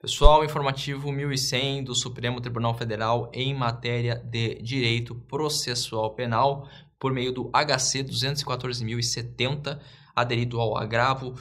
Pessoal, informativo 1100 do Supremo Tribunal Federal em matéria de direito processual penal, por meio do HC 214.070, aderido ao agravo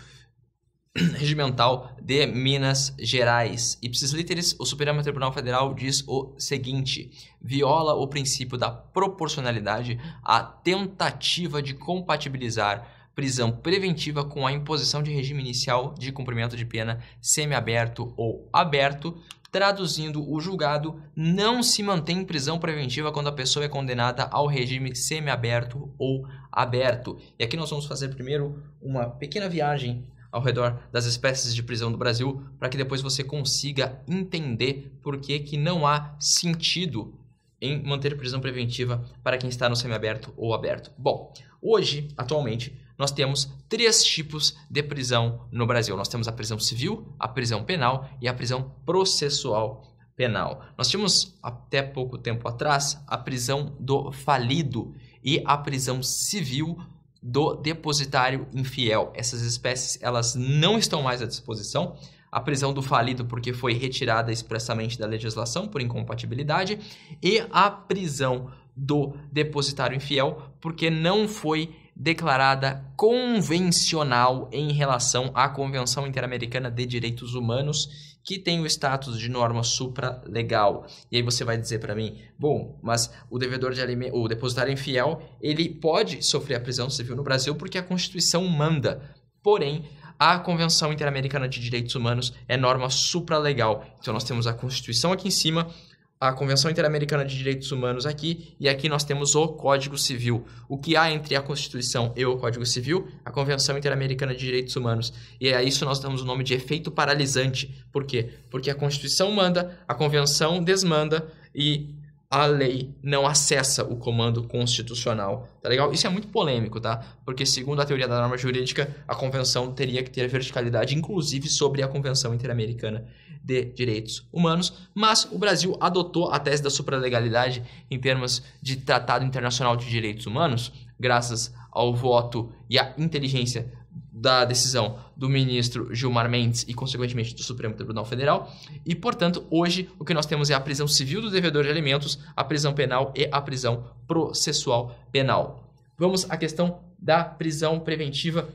regimental de Minas Gerais. Ipsis literis, o Supremo Tribunal Federal diz o seguinte: viola o princípio da proporcionalidade a tentativa de compatibilizar prisão preventiva com a imposição de regime inicial de cumprimento de pena semiaberto ou aberto. Traduzindo, o julgado não se mantém em prisão preventiva quando a pessoa é condenada ao regime semiaberto ou aberto. E aqui nós vamos fazer primeiro uma pequena viagem ao redor das espécies de prisão do Brasil, para que depois você consiga entender por que, que não há sentido em manter prisão preventiva para quem está no semiaberto ou aberto. Bom, hoje, atualmente, nós temos três tipos de prisão no Brasil. Nós temos a prisão civil, a prisão penal e a prisão processual penal. Nós tínhamos até pouco tempo atrás a prisão do falido e a prisão civil do depositário infiel. Essas espécies elas não estão mais à disposição. A prisão do falido porque foi retirada expressamente da legislação por incompatibilidade e a prisão do depositário infiel porque não foi declarada convencional em relação à Convenção Interamericana de Direitos Humanos, que tem o status de norma supralegal. E aí você vai dizer para mim, bom, mas o devedor de aliment... o depositário infiel, ele pode sofrer a prisão civil no Brasil porque a Constituição manda. Porém, a Convenção Interamericana de Direitos Humanos é norma supralegal. Então nós temos a Constituição aqui em cima, a Convenção Interamericana de Direitos Humanos aqui, e aqui nós temos o Código Civil. O que há entre a Constituição e o Código Civil? A Convenção Interamericana de Direitos Humanos. E é a isso nós damos o nome de efeito paralisante. Por quê? Porque a Constituição manda, a Convenção desmanda e a lei não acessa o comando constitucional, tá legal? Isso é muito polêmico, tá? Porque segundo a teoria da norma jurídica, a convenção teria que ter verticalidade inclusive sobre a Convenção Interamericana de Direitos Humanos, mas o Brasil adotou a tese da supralegalidade em termos de Tratado Internacional de Direitos Humanos, graças ao voto e à inteligência da decisão do ministro Gilmar Mendes e, consequentemente, do Supremo Tribunal Federal. E, portanto, hoje o que nós temos é a prisão civil do devedor de alimentos, a prisão penal e a prisão processual penal. Vamos à questão da prisão preventiva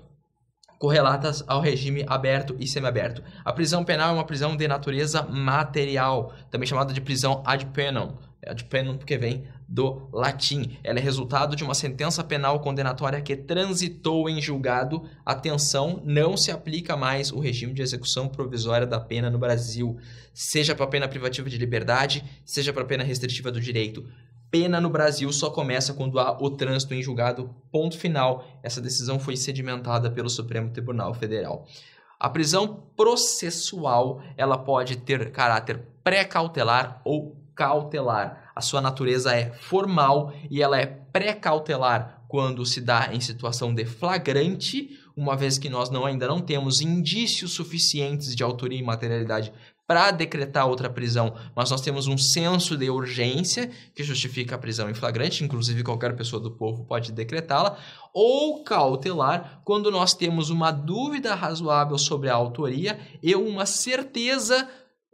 correlatas ao regime aberto e semiaberto. A prisão penal é uma prisão de natureza material, também chamada de prisão ad penum, é de plenum porque vem do latim. Ela é resultado de uma sentença penal condenatória que transitou em julgado. Atenção, não se aplica mais o regime de execução provisória da pena no Brasil, seja para pena privativa de liberdade, seja para pena restritiva do direito. Pena no Brasil só começa quando há o trânsito em julgado. Ponto final. Essa decisão foi sedimentada pelo Supremo Tribunal Federal. A prisão processual, ela pode ter caráter pré-cautelar ou cautelar. A sua natureza é formal e ela é pré-cautelar quando se dá em situação de flagrante, uma vez que nós não, ainda não temos indícios suficientes de autoria e materialidade para decretar outra prisão, mas nós temos um senso de urgência que justifica a prisão em flagrante, inclusive qualquer pessoa do povo pode decretá-la, ou cautelar, quando nós temos uma dúvida razoável sobre a autoria e uma certeza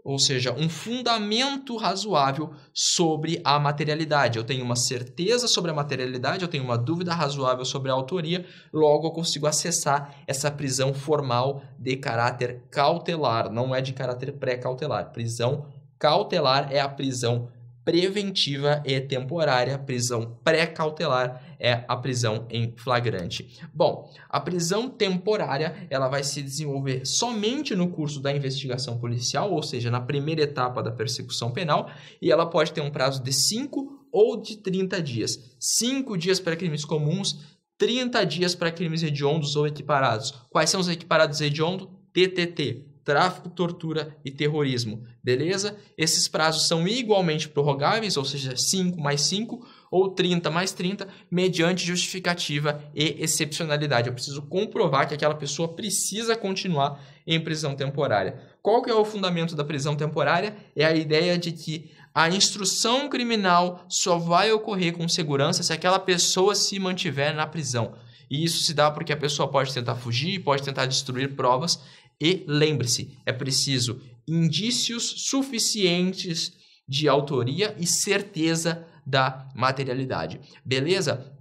ou seja, um fundamento razoável sobre a materialidade. Eu tenho uma certeza sobre a materialidade, eu tenho uma dúvida razoável sobre a autoria, logo eu consigo acessar essa prisão formal de caráter cautelar, não é de caráter pré-cautelar. Prisão cautelar é a prisão preventiva e temporária. prisão pré-cautelar é a prisão em flagrante. Bom, a prisão temporária ela vai se desenvolver somente no curso da investigação policial, ou seja, na primeira etapa da persecução penal, e ela pode ter um prazo de 5 ou de 30 dias. 5 dias para crimes comuns, 30 dias para crimes hediondos ou equiparados. Quais são os equiparados hediondos? TTT, tráfico, tortura e terrorismo. Beleza? Esses prazos são igualmente prorrogáveis, ou seja, 5 mais 5 ou 30 mais 30, mediante justificativa e excepcionalidade. Eu preciso comprovar que aquela pessoa precisa continuar em prisão temporária. Qual que é o fundamento da prisão temporária? É a ideia de que a instrução criminal só vai ocorrer com segurança se aquela pessoa se mantiver na prisão. E isso se dá porque a pessoa pode tentar fugir, pode tentar destruir provas, e lembre-se, é preciso indícios suficientes de autoria e certeza da materialidade. Beleza?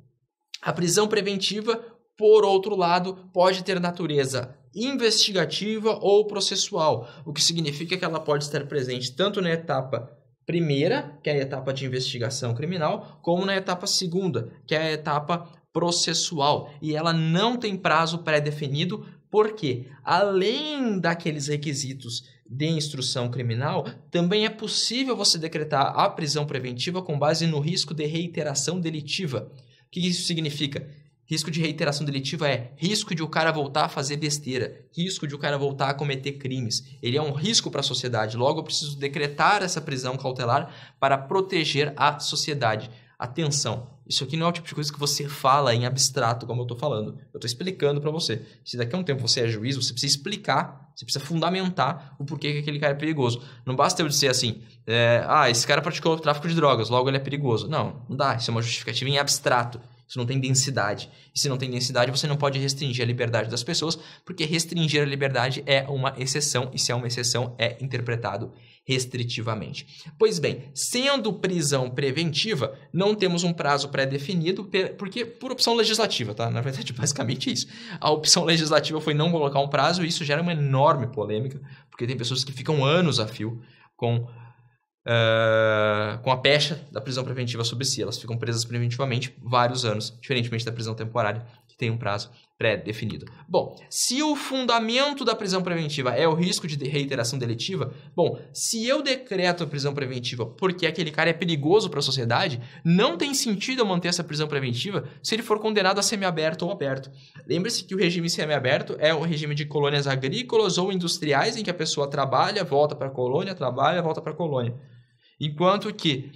A prisão preventiva, por outro lado, pode ter natureza investigativa ou processual, o que significa que ela pode estar presente tanto na etapa primeira, que é a etapa de investigação criminal, como na etapa segunda, que é a etapa processual, e ela não tem prazo pré-definido porque, além daqueles requisitos de instrução criminal, também é possível você decretar a prisão preventiva com base no risco de reiteração delitiva. O que isso significa? Risco de reiteração delitiva é risco de o cara voltar a fazer besteira, risco de o cara voltar a cometer crimes. Ele é um risco para a sociedade, logo eu preciso decretar essa prisão cautelar para proteger a sociedade. Atenção, isso aqui não é o tipo de coisa que você fala em abstrato, como eu estou falando. Eu estou explicando para você. Se daqui a um tempo você é juiz, você precisa explicar, você precisa fundamentar o porquê que aquele cara é perigoso. Não basta eu dizer assim, é, ah, esse cara praticou tráfico de drogas, logo ele é perigoso. Não, não dá. Isso é uma justificativa em abstrato. Isso não tem densidade. E se não tem densidade, você não pode restringir a liberdade das pessoas, porque restringir a liberdade é uma exceção, e se é uma exceção, é interpretado restritivamente. Pois bem, sendo prisão preventiva, não temos um prazo pré-definido, porque por opção legislativa, tá? Na verdade, basicamente é isso. A opção legislativa foi não colocar um prazo, e isso gera uma enorme polêmica, porque tem pessoas que ficam anos a fio com uh, com a pecha da prisão preventiva sobre si. Elas ficam presas preventivamente vários anos, diferentemente da prisão temporária, que tem um prazo pré-definido. Bom, se o fundamento da prisão preventiva é o risco de reiteração deletiva, bom, se eu decreto a prisão preventiva porque aquele cara é perigoso para a sociedade, não tem sentido eu manter essa prisão preventiva se ele for condenado a semiaberto ou aberto. Lembre-se que o regime semiaberto é o regime de colônias agrícolas ou industriais em que a pessoa trabalha, volta para a colônia, trabalha, volta para a colônia. Enquanto que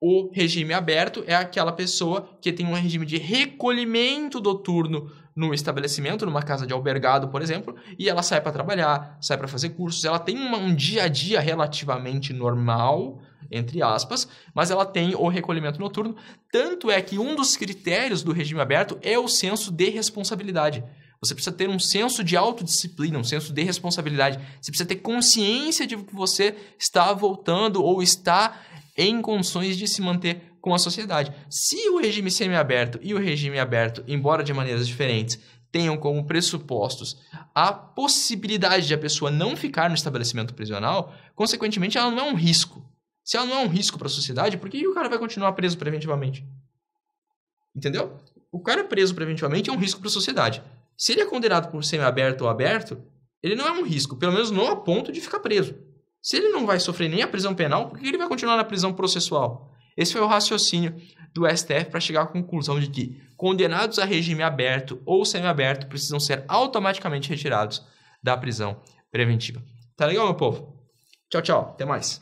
o regime aberto é aquela pessoa que tem um regime de recolhimento noturno no estabelecimento, numa casa de albergado, por exemplo, e ela sai para trabalhar, sai para fazer cursos, ela tem uma, um dia a dia relativamente normal, entre aspas, mas ela tem o recolhimento noturno. Tanto é que um dos critérios do regime aberto é o senso de responsabilidade. Você precisa ter um senso de autodisciplina, um senso de responsabilidade. Você precisa ter consciência de que você está voltando ou está em condições de se manter com a sociedade. Se o regime semiaberto e o regime aberto, embora de maneiras diferentes, tenham como pressupostos a possibilidade de a pessoa não ficar no estabelecimento prisional, consequentemente ela não é um risco. Se ela não é um risco para a sociedade, por que o cara vai continuar preso preventivamente? Entendeu? O cara preso preventivamente é um risco para a sociedade. Se ele é condenado por semi-aberto ou aberto, ele não é um risco, pelo menos não a ponto de ficar preso. Se ele não vai sofrer nem a prisão penal, por que ele vai continuar na prisão processual? Esse foi o raciocínio do STF para chegar à conclusão de que condenados a regime aberto ou semi-aberto precisam ser automaticamente retirados da prisão preventiva. Tá legal, meu povo? Tchau, tchau. Até mais.